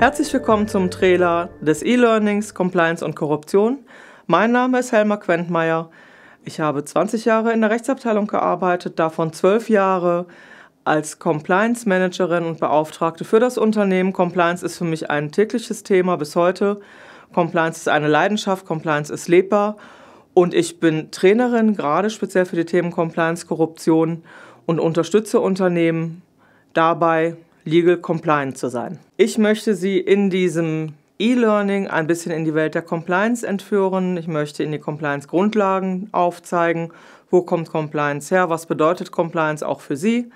Herzlich willkommen zum Trailer des E-Learnings Compliance und Korruption. Mein Name ist Helma Quentmeier. Ich habe 20 Jahre in der Rechtsabteilung gearbeitet, davon 12 Jahre als Compliance Managerin und Beauftragte für das Unternehmen. Compliance ist für mich ein tägliches Thema bis heute. Compliance ist eine Leidenschaft, Compliance ist lebbar und ich bin Trainerin gerade speziell für die Themen Compliance, Korruption und unterstütze Unternehmen dabei, legal compliant zu sein. Ich möchte Sie in diesem E-Learning ein bisschen in die Welt der Compliance entführen. Ich möchte Ihnen die Compliance-Grundlagen aufzeigen. Wo kommt Compliance her? Was bedeutet Compliance auch für Sie?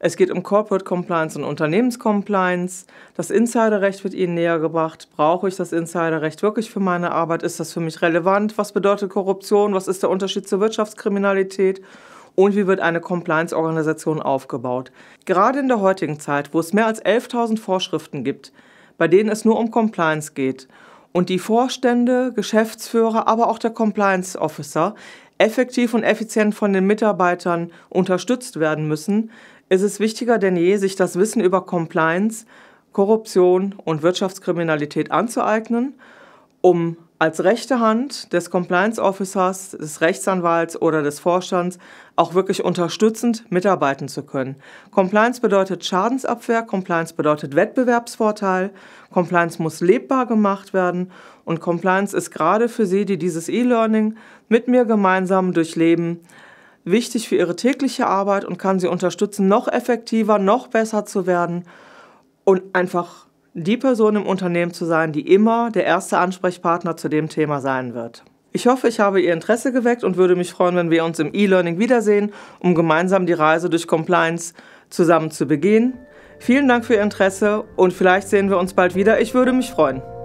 Es geht um Corporate Compliance und Unternehmenscompliance. Das Insiderrecht wird Ihnen näher gebracht. Brauche ich das Insiderrecht wirklich für meine Arbeit? Ist das für mich relevant? Was bedeutet Korruption? Was ist der Unterschied zur Wirtschaftskriminalität? und wie wird eine Compliance-Organisation aufgebaut. Gerade in der heutigen Zeit, wo es mehr als 11.000 Vorschriften gibt, bei denen es nur um Compliance geht und die Vorstände, Geschäftsführer, aber auch der Compliance Officer effektiv und effizient von den Mitarbeitern unterstützt werden müssen, ist es wichtiger denn je, sich das Wissen über Compliance, Korruption und Wirtschaftskriminalität anzueignen, um als rechte Hand des Compliance Officers, des Rechtsanwalts oder des Vorstands auch wirklich unterstützend mitarbeiten zu können. Compliance bedeutet Schadensabwehr, Compliance bedeutet Wettbewerbsvorteil, Compliance muss lebbar gemacht werden und Compliance ist gerade für Sie, die dieses E-Learning mit mir gemeinsam durchleben, wichtig für Ihre tägliche Arbeit und kann Sie unterstützen, noch effektiver, noch besser zu werden und einfach die Person im Unternehmen zu sein, die immer der erste Ansprechpartner zu dem Thema sein wird. Ich hoffe, ich habe Ihr Interesse geweckt und würde mich freuen, wenn wir uns im E-Learning wiedersehen, um gemeinsam die Reise durch Compliance zusammen zu begehen. Vielen Dank für Ihr Interesse und vielleicht sehen wir uns bald wieder. Ich würde mich freuen.